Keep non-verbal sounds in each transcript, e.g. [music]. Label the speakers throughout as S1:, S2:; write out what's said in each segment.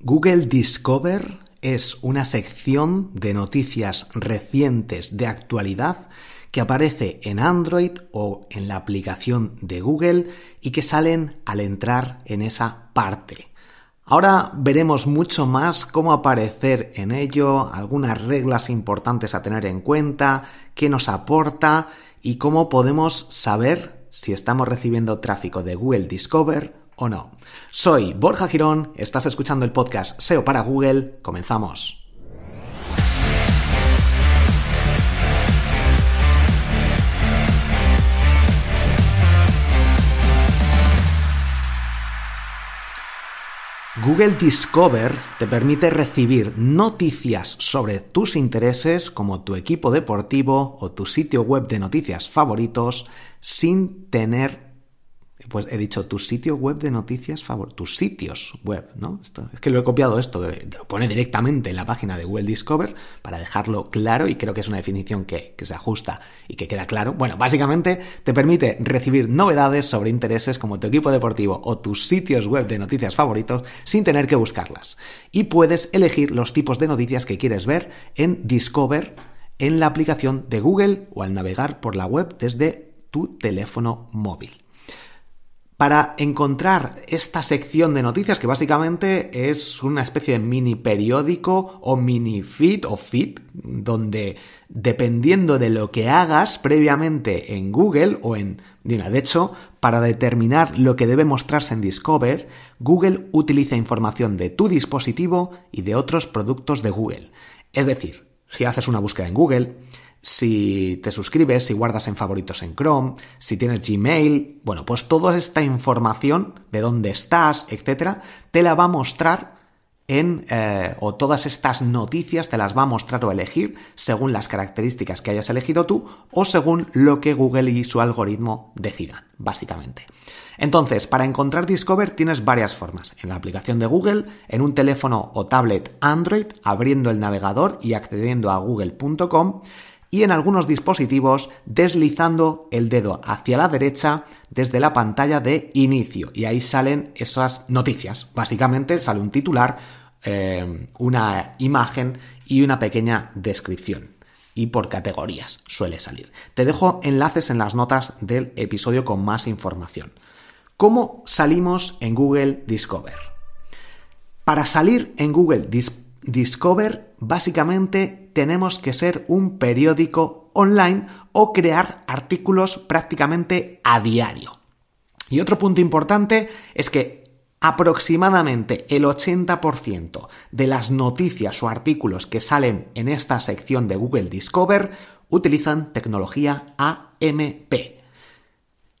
S1: Google Discover es una sección de noticias recientes de actualidad que aparece en Android o en la aplicación de Google y que salen al entrar en esa parte. Ahora veremos mucho más cómo aparecer en ello, algunas reglas importantes a tener en cuenta, qué nos aporta y cómo podemos saber si estamos recibiendo tráfico de Google Discover o no. Soy Borja Girón, estás escuchando el podcast SEO para Google, comenzamos. Google Discover te permite recibir noticias sobre tus intereses como tu equipo deportivo o tu sitio web de noticias favoritos sin tener pues he dicho tu sitio web de noticias favor, tus sitios web, ¿no? es que lo he copiado esto, lo pone directamente en la página de Google Discover para dejarlo claro y creo que es una definición que se ajusta y que queda claro. Bueno, básicamente te permite recibir novedades sobre intereses como tu equipo deportivo o tus sitios web de noticias favoritos sin tener que buscarlas. Y puedes elegir los tipos de noticias que quieres ver en Discover en la aplicación de Google o al navegar por la web desde tu teléfono móvil. Para encontrar esta sección de noticias, que básicamente es una especie de mini periódico o mini feed o feed, donde dependiendo de lo que hagas previamente en Google o en... De hecho, para determinar lo que debe mostrarse en Discover, Google utiliza información de tu dispositivo y de otros productos de Google. Es decir, si haces una búsqueda en Google, si te suscribes, si guardas en favoritos en Chrome, si tienes Gmail, bueno, pues toda esta información de dónde estás, etcétera, te la va a mostrar en, eh, o todas estas noticias te las va a mostrar o elegir según las características que hayas elegido tú o según lo que Google y su algoritmo decidan, básicamente. Entonces, para encontrar Discover tienes varias formas. En la aplicación de Google, en un teléfono o tablet Android, abriendo el navegador y accediendo a google.com, y en algunos dispositivos deslizando el dedo hacia la derecha desde la pantalla de inicio. Y ahí salen esas noticias. Básicamente sale un titular, eh, una imagen y una pequeña descripción y por categorías suele salir. Te dejo enlaces en las notas del episodio con más información. ¿Cómo salimos en Google Discover? Para salir en Google Discover Discover, básicamente tenemos que ser un periódico online o crear artículos prácticamente a diario. Y otro punto importante es que aproximadamente el 80% de las noticias o artículos que salen en esta sección de Google Discover utilizan tecnología AMP,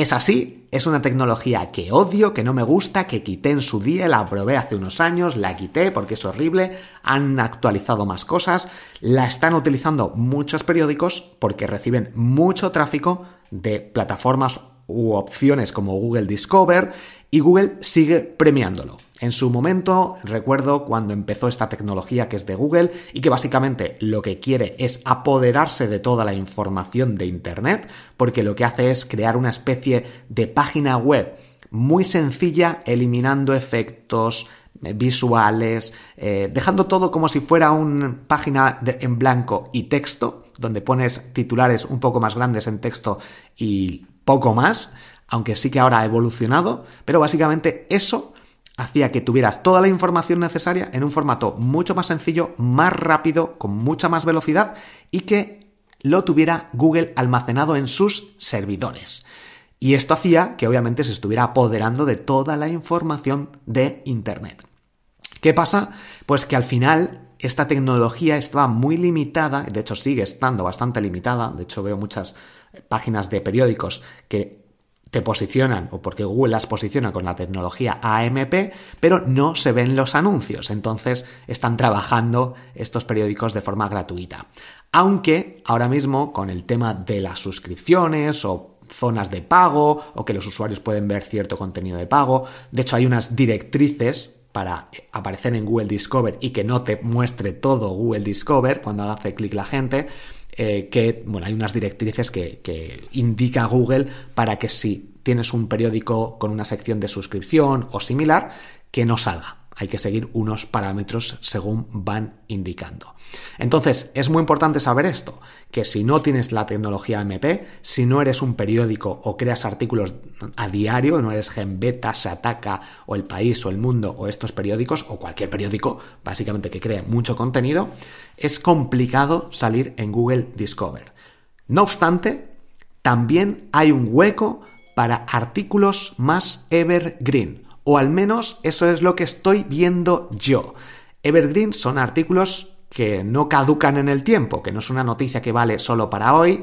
S1: es así, es una tecnología que odio, que no me gusta, que quité en su día, la probé hace unos años, la quité porque es horrible, han actualizado más cosas, la están utilizando muchos periódicos porque reciben mucho tráfico de plataformas u opciones como Google Discover y Google sigue premiándolo. En su momento, recuerdo cuando empezó esta tecnología que es de Google y que básicamente lo que quiere es apoderarse de toda la información de Internet, porque lo que hace es crear una especie de página web muy sencilla, eliminando efectos eh, visuales, eh, dejando todo como si fuera una página en blanco y texto, donde pones titulares un poco más grandes en texto y poco más, aunque sí que ahora ha evolucionado, pero básicamente eso hacía que tuvieras toda la información necesaria en un formato mucho más sencillo, más rápido, con mucha más velocidad y que lo tuviera Google almacenado en sus servidores. Y esto hacía que obviamente se estuviera apoderando de toda la información de Internet. ¿Qué pasa? Pues que al final esta tecnología estaba muy limitada, de hecho sigue estando bastante limitada, de hecho veo muchas páginas de periódicos que te posicionan o porque Google las posiciona con la tecnología AMP, pero no se ven los anuncios. Entonces están trabajando estos periódicos de forma gratuita. Aunque ahora mismo con el tema de las suscripciones o zonas de pago o que los usuarios pueden ver cierto contenido de pago, de hecho hay unas directrices para aparecer en Google Discover y que no te muestre todo Google Discover cuando hace clic la gente, eh, que, bueno, hay unas directrices que indica Google para que si tienes un periódico con una sección de suscripción o similar, que no salga hay que seguir unos parámetros según van indicando. Entonces, es muy importante saber esto, que si no tienes la tecnología MP, si no eres un periódico o creas artículos a diario, no eres Genbeta, Se Ataca o El País o El Mundo o estos periódicos o cualquier periódico básicamente que cree mucho contenido, es complicado salir en Google Discover. No obstante, también hay un hueco para artículos más evergreen o al menos eso es lo que estoy viendo yo. Evergreen son artículos que no caducan en el tiempo, que no es una noticia que vale solo para hoy,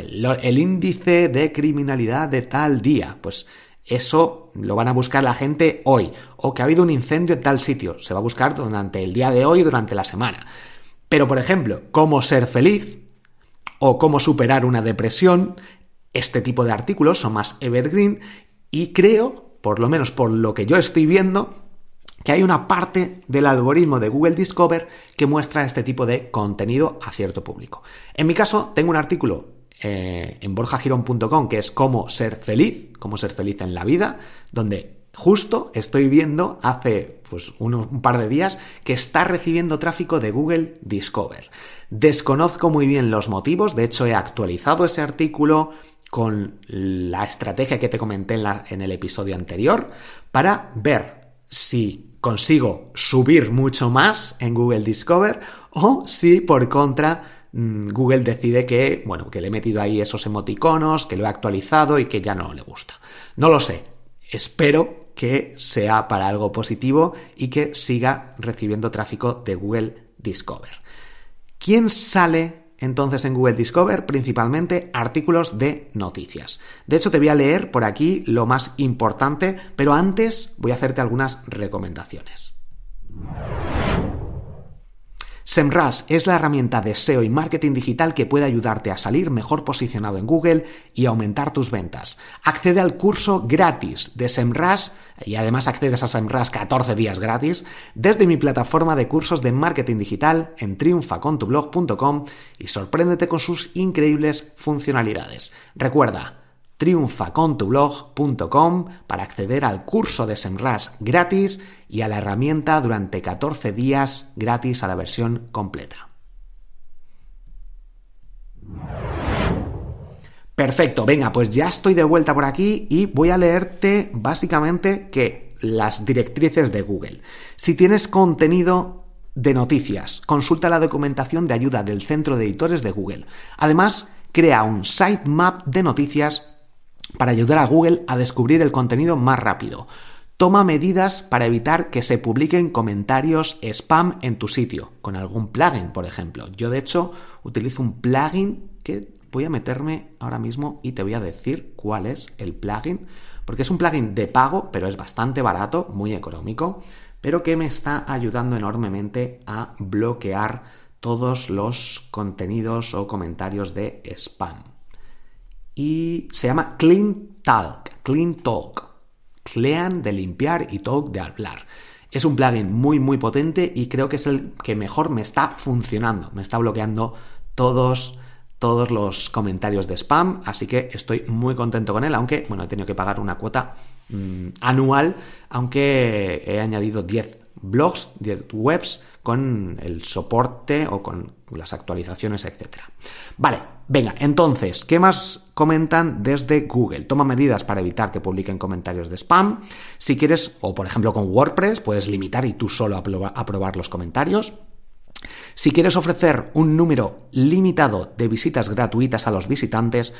S1: el índice de criminalidad de tal día, pues eso lo van a buscar la gente hoy, o que ha habido un incendio en tal sitio, se va a buscar durante el día de hoy, durante la semana. Pero, por ejemplo, cómo ser feliz o cómo superar una depresión, este tipo de artículos son más evergreen y creo por lo menos por lo que yo estoy viendo, que hay una parte del algoritmo de Google Discover que muestra este tipo de contenido a cierto público. En mi caso, tengo un artículo eh, en borjagirón.com que es cómo ser feliz, cómo ser feliz en la vida, donde justo estoy viendo hace pues, un par de días que está recibiendo tráfico de Google Discover. Desconozco muy bien los motivos, de hecho he actualizado ese artículo, con la estrategia que te comenté en, el episodio anterior para ver si consigo subir mucho más en Google Discover o si por contra mm, Google decide que, bueno, que le he metido ahí esos emoticonos, que lo he actualizado y que ya no le gusta. No lo sé. Espero que sea para algo positivo y que siga recibiendo tráfico de Google Discover. ¿Quién sale entonces en Google Discover principalmente artículos de noticias. De hecho, te voy a leer por aquí lo más importante, pero antes voy a hacerte algunas recomendaciones. SEMrush es la herramienta de SEO y marketing digital que puede ayudarte a salir mejor posicionado en Google y aumentar tus ventas. Accede al curso gratis de SEMrush y además accedes a SEMrush 14 días gratis desde mi plataforma de cursos de marketing digital en triunfacontublog.com y sorpréndete con sus increíbles funcionalidades. Recuerda triunfacontublog.com para acceder al curso de SEMRAS gratis y a la herramienta durante 14 días gratis a la versión completa. Perfecto, venga, pues ya estoy de vuelta por aquí y voy a leerte básicamente que las directrices de Google. Si tienes contenido de noticias, consulta la documentación de ayuda del Centro de Editores de Google. Además, crea un sitemap de noticias para ayudar a Google a descubrir el contenido más rápido. Toma medidas para evitar que se publiquen comentarios spam en tu sitio, con algún plugin, por ejemplo. Yo, de hecho, utilizo un plugin que voy a meterme ahora mismo y te voy a decir cuál es el plugin, porque es un plugin de pago, pero es bastante barato, muy económico, pero que me está ayudando enormemente a bloquear todos los contenidos o comentarios de spam y se llama Clean Talk, Clean Talk. Clean de limpiar y Talk de hablar. Es un plugin muy muy potente y creo que es el que mejor me está funcionando. Me está bloqueando todos todos los comentarios de spam, así que estoy muy contento con él, aunque bueno, he tenido que pagar una cuota mm, anual, aunque he añadido 10 blogs, webs con el soporte o con las actualizaciones, etc. Vale, venga, entonces, ¿qué más comentan desde Google? Toma medidas para evitar que publiquen comentarios de spam. Si quieres, o por ejemplo con WordPress, puedes limitar y tú solo aprobar los comentarios. Si quieres ofrecer un número limitado de visitas gratuitas a los visitantes,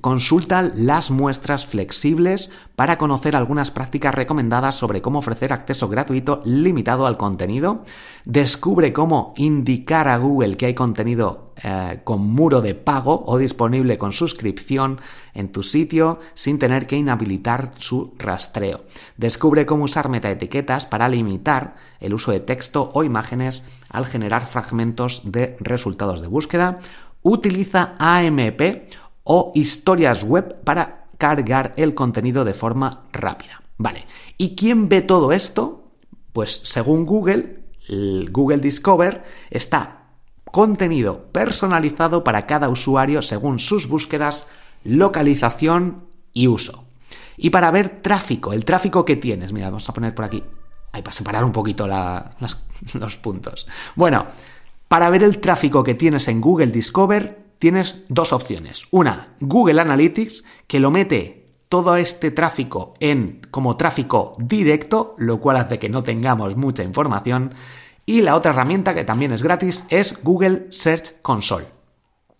S1: consulta las muestras flexibles para conocer algunas prácticas recomendadas sobre cómo ofrecer acceso gratuito limitado al contenido. Descubre cómo indicar a Google que hay contenido eh, con muro de pago o disponible con suscripción en tu sitio sin tener que inhabilitar su rastreo. Descubre cómo usar metaetiquetas para limitar el uso de texto o imágenes al generar fragmentos de resultados de búsqueda. Utiliza AMP o historias web para cargar el contenido de forma rápida. Vale, ¿y quién ve todo esto? Pues según Google, Google Discover está contenido personalizado para cada usuario según sus búsquedas, localización y uso. Y para ver tráfico, el tráfico que tienes. Mira, vamos a poner por aquí. Hay para separar un poquito [laughs] los puntos. Bueno, para ver el tráfico que tienes en Google Discover, tienes dos opciones. Una, Google Analytics, que lo mete todo este tráfico en como tráfico directo, lo cual hace que no tengamos mucha información. Y la otra herramienta que también es gratis es Google Search Console.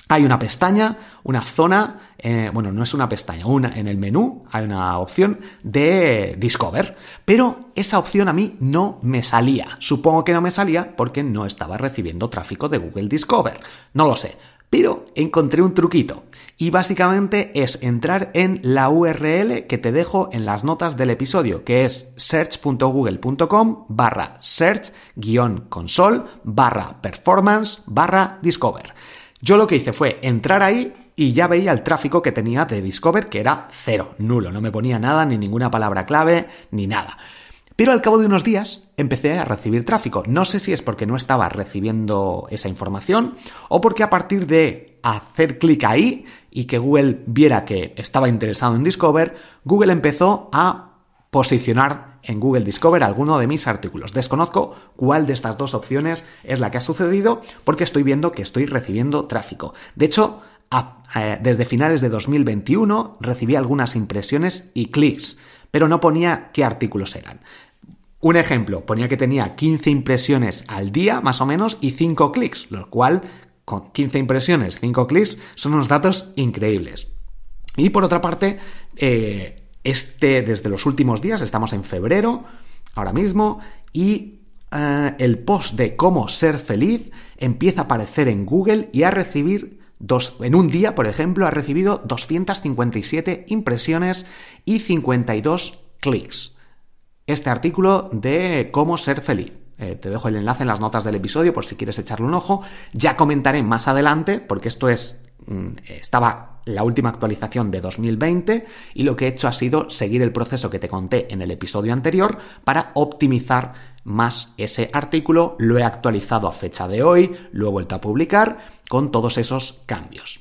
S1: Hay una pestaña, una zona, eh, bueno, no es una pestaña, una, en el menú hay una opción de Discover, pero esa opción a mí no me salía. Supongo que no me salía porque no estaba recibiendo tráfico de Google Discover. No lo sé, pero encontré un truquito y básicamente es entrar en la URL que te dejo en las notas del episodio, que es search.google.com barra search-console barra performance barra discover. Yo lo que hice fue entrar ahí y ya veía el tráfico que tenía de Discover, que era cero, nulo, no me ponía nada, ni ninguna palabra clave, ni nada. Pero al cabo de unos días empecé a recibir tráfico. No sé si es porque no estaba recibiendo esa información o porque a partir de hacer clic ahí y que Google viera que estaba interesado en Discover, Google empezó a posicionar en Google Discover alguno de mis artículos. Desconozco cuál de estas dos opciones es la que ha sucedido porque estoy viendo que estoy recibiendo tráfico. De hecho, eh, desde finales de 2021 recibí algunas impresiones y clics, pero no ponía qué artículos eran. Un ejemplo, ponía que tenía 15 impresiones al día, más o menos, y 5 clics, lo cual, con 15 impresiones, 5 clics, son unos datos increíbles. Y por otra parte, eh, este, desde los últimos días, estamos en febrero, ahora mismo, y eh, el post de cómo ser feliz empieza a aparecer en Google y a recibir Dos, en un día, por ejemplo, ha recibido 257 impresiones y 52 clics este artículo de cómo ser feliz. Eh, te dejo el enlace en las notas del episodio por si quieres echarle un ojo. Ya comentaré más adelante, porque esto es. Mm, estaba la última actualización de 2020 y lo que he hecho ha sido seguir el proceso que te conté en el episodio anterior para optimizar más ese artículo. Lo he actualizado a fecha de hoy, lo he vuelto a publicar con todos esos cambios.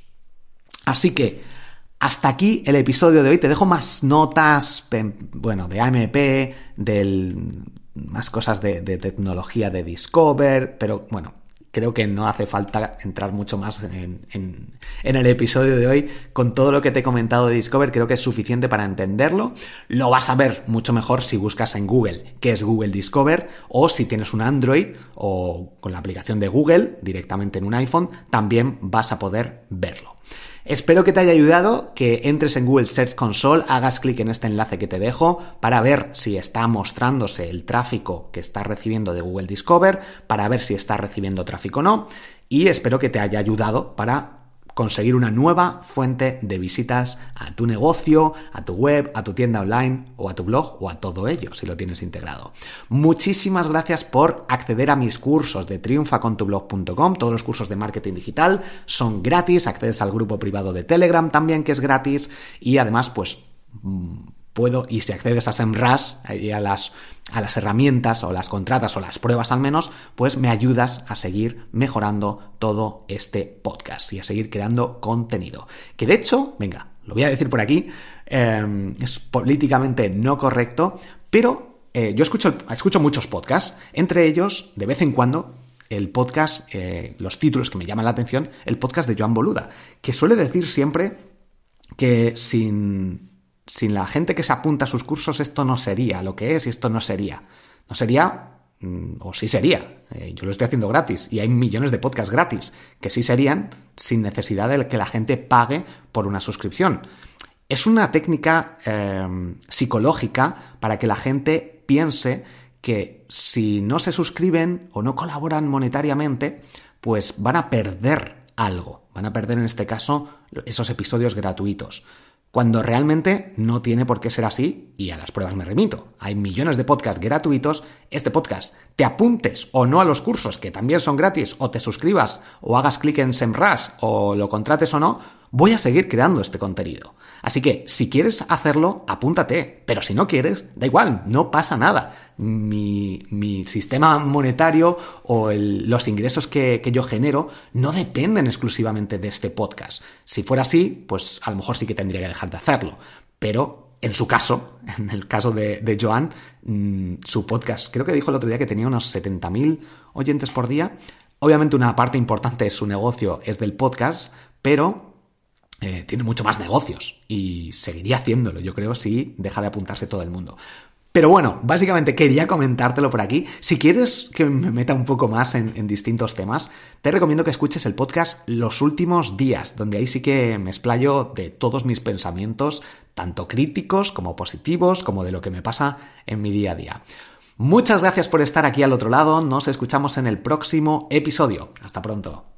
S1: Así que hasta aquí el episodio de hoy. Te dejo más notas, bueno, de AMP, del, más cosas de, tecnología de Discover, pero bueno, creo que no hace falta entrar mucho más en, en, el episodio de hoy. Con todo lo que te he comentado de Discover, creo que es suficiente para entenderlo. Lo vas a ver mucho mejor si buscas en Google, que es Google Discover, o si tienes un Android o con la aplicación de Google directamente en un iPhone, también vas a poder verlo. Espero que te haya ayudado, que entres en Google Search Console, hagas clic en este enlace que te dejo para ver si está mostrándose el tráfico que está recibiendo de Google Discover, para ver si está recibiendo tráfico o no, y espero que te haya ayudado para conseguir una nueva fuente de visitas a tu negocio, a tu web, a tu tienda online o a tu blog o a todo ello si lo tienes integrado. Muchísimas gracias por acceder a mis cursos de triunfacontublog.com. Todos los cursos de marketing digital son gratis. Accedes al grupo privado de Telegram también que es gratis y además pues mm, puedo, y si accedes a SEMRAS y a las, a las herramientas o las contratas o las pruebas al menos, pues me ayudas a seguir mejorando todo este podcast y a seguir creando contenido. Que de hecho, venga, lo voy a decir por aquí, em, es políticamente no correcto, pero eh, yo escucho, escucho muchos podcasts, entre ellos, de vez en cuando, el podcast, eh, los títulos que me llaman la atención, el podcast de Joan Boluda, que suele decir siempre que sin sin la gente que se apunta a sus cursos esto no sería lo que es y esto no sería. No sería, mm, o sí sería, eh, yo lo estoy haciendo gratis y hay millones de podcasts gratis que sí serían sin necesidad de que la gente pague por una suscripción. Es una técnica em, psicológica para que la gente piense que si no se suscriben o no colaboran monetariamente, pues van a perder algo. Van a perder en este caso esos episodios gratuitos cuando realmente no tiene por qué ser así y a las pruebas me remito. Hay millones de podcasts gratuitos. Este podcast, te apuntes o no a los cursos que también son gratis o te suscribas o hagas clic en SEMrush o lo contrates o no, voy a seguir creando este contenido. Así que si quieres hacerlo, apúntate, pero si no quieres, da igual, no pasa nada. Mi, sistema monetario o los ingresos que, yo genero no dependen exclusivamente de este podcast. Si fuera así, pues a lo mejor sí que tendría que dejar de hacerlo, pero en su caso, [laughs] en el caso de, Joan, mm, su podcast, creo que dijo el otro día que tenía unos 70.000 oyentes por día. Obviamente una parte importante de su negocio es del podcast, pero eh, tiene mucho más negocios y seguiría haciéndolo, yo creo, si deja de apuntarse todo el mundo. Pero bueno, básicamente quería comentártelo por aquí. Si quieres que me meta un poco más en, en distintos temas, te recomiendo que escuches el podcast Los Últimos Días, donde ahí sí que me explayo de todos mis pensamientos, tanto críticos como positivos, como de lo que me pasa en mi día a día. Muchas gracias por estar aquí al otro lado, nos escuchamos en el próximo episodio. Hasta pronto.